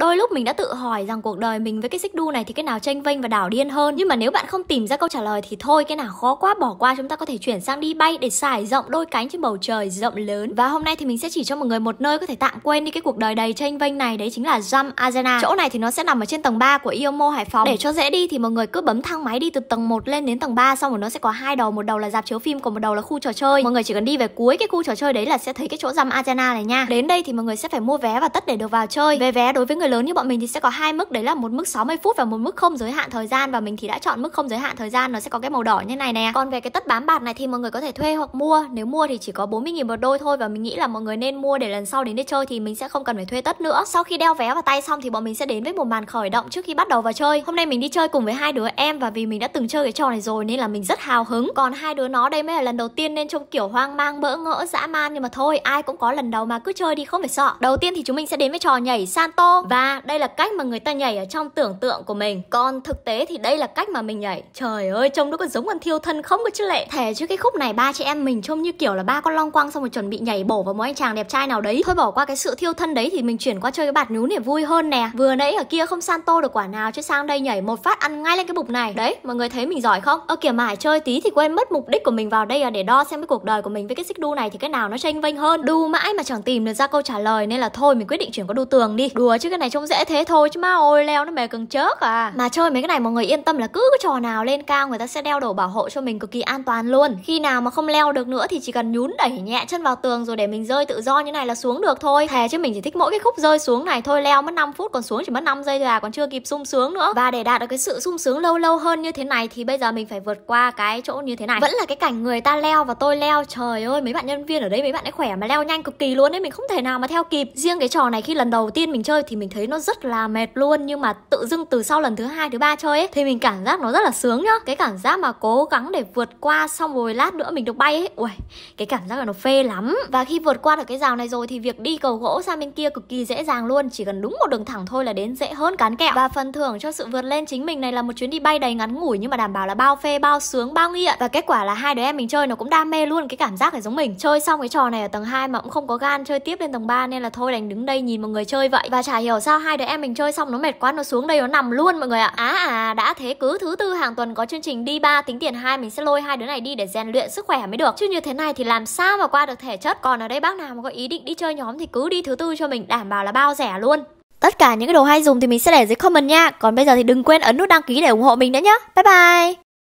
đôi lúc mình đã tự hỏi rằng cuộc đời mình với cái xích đu này thì cái nào tranh vênh và đảo điên hơn nhưng mà nếu bạn không tìm ra câu trả lời thì thôi cái nào khó quá bỏ qua chúng ta có thể chuyển sang đi bay để xải rộng đôi cánh trên bầu trời rộng lớn và hôm nay thì mình sẽ chỉ cho mọi người một nơi có thể tạm quên đi cái cuộc đời đầy tranh vênh này đấy chính là Jam Arena chỗ này thì nó sẽ nằm ở trên tầng 3 của Iomo Hải Phòng để cho dễ đi thì mọi người cứ bấm thang máy đi từ tầng 1 lên đến tầng 3 xong rồi nó sẽ có hai đầu một đầu là dạp chiếu phim còn một đầu là khu trò chơi mọi người chỉ cần đi về cuối cái khu trò chơi đấy là sẽ thấy cái chỗ Jam Arena này nha đến đây thì mọi người sẽ phải mua vé và tất để được vào chơi về vé đối với người lớn như bọn mình thì sẽ có hai mức đấy là một mức 60 phút và một mức không giới hạn thời gian và mình thì đã chọn mức không giới hạn thời gian nó sẽ có cái màu đỏ như này nè. Còn về cái tất bám bạt này thì mọi người có thể thuê hoặc mua. Nếu mua thì chỉ có 40 000 một đôi thôi và mình nghĩ là mọi người nên mua để lần sau đến đây chơi thì mình sẽ không cần phải thuê tất nữa. Sau khi đeo vé vào tay xong thì bọn mình sẽ đến với một màn khởi động trước khi bắt đầu vào chơi. Hôm nay mình đi chơi cùng với hai đứa em và vì mình đã từng chơi cái trò này rồi nên là mình rất hào hứng. Còn hai đứa nó đây mới là lần đầu tiên nên trông kiểu hoang mang bỡ ngỡ dã man nhưng mà thôi ai cũng có lần đầu mà cứ chơi đi không phải sợ. Đầu tiên thì chúng mình sẽ đến với trò nhảy Santo và đây là cách mà người ta nhảy ở trong tưởng tượng của mình còn thực tế thì đây là cách mà mình nhảy trời ơi trông nó có giống con thiêu thân không có chứ lệ thề chứ cái khúc này ba chị em mình trông như kiểu là ba con long quăng xong rồi chuẩn bị nhảy bổ vào một anh chàng đẹp trai nào đấy thôi bỏ qua cái sự thiêu thân đấy thì mình chuyển qua chơi cái bạt nhún để vui hơn nè vừa nãy ở kia không san tô được quả nào chứ sang đây nhảy một phát ăn ngay lên cái bục này đấy mọi người thấy mình giỏi không ơ kìa mải chơi tí thì quên mất mục đích của mình vào đây là để đo xem cái cuộc đời của mình với cái xích đu này thì cái nào nó tranh vênh hơn đu mãi mà chẳng tìm được ra câu trả lời nên là thôi mình quyết định chuyển qua đu tường đi đùa chứ cái này này trông dễ thế thôi chứ má ôi leo nó mệt cần chớt à mà chơi mấy cái này mọi người yên tâm là cứ cái trò nào lên cao người ta sẽ đeo đồ bảo hộ cho mình cực kỳ an toàn luôn khi nào mà không leo được nữa thì chỉ cần nhún đẩy nhẹ chân vào tường rồi để mình rơi tự do như này là xuống được thôi thề chứ mình chỉ thích mỗi cái khúc rơi xuống này thôi leo mất 5 phút còn xuống chỉ mất 5 giây thôi à còn chưa kịp sung sướng nữa và để đạt được cái sự sung sướng lâu lâu hơn như thế này thì bây giờ mình phải vượt qua cái chỗ như thế này vẫn là cái cảnh người ta leo và tôi leo trời ơi mấy bạn nhân viên ở đây mấy bạn ấy khỏe mà leo nhanh cực kỳ luôn đấy mình không thể nào mà theo kịp riêng cái trò này khi lần đầu tiên mình chơi thì mình thấy thấy nó rất là mệt luôn nhưng mà tự dưng từ sau lần thứ hai thứ ba chơi ấy thì mình cảm giác nó rất là sướng nhá cái cảm giác mà cố gắng để vượt qua xong rồi lát nữa mình được bay ấy ui cái cảm giác là nó phê lắm và khi vượt qua được cái rào này rồi thì việc đi cầu gỗ sang bên kia cực kỳ dễ dàng luôn chỉ cần đúng một đường thẳng thôi là đến dễ hơn cán kẹo và phần thưởng cho sự vượt lên chính mình này là một chuyến đi bay đầy ngắn ngủi nhưng mà đảm bảo là bao phê bao sướng bao nghiện và kết quả là hai đứa em mình chơi nó cũng đam mê luôn cái cảm giác này giống mình chơi xong cái trò này ở tầng 2 mà cũng không có gan chơi tiếp lên tầng 3 nên là thôi đành đứng đây nhìn một người chơi vậy và chả hiểu sao hai đứa em mình chơi xong nó mệt quá nó xuống đây nó nằm luôn mọi người ạ Á à, à đã thế cứ thứ tư hàng tuần có chương trình đi ba tính tiền hai mình sẽ lôi hai đứa này đi để rèn luyện sức khỏe mới được Chứ như thế này thì làm sao mà qua được thể chất Còn ở đây bác nào mà có ý định đi chơi nhóm thì cứ đi thứ tư cho mình đảm bảo là bao rẻ luôn Tất cả những cái đồ hay dùng thì mình sẽ để dưới comment nha Còn bây giờ thì đừng quên ấn nút đăng ký để ủng hộ mình nữa nhé Bye bye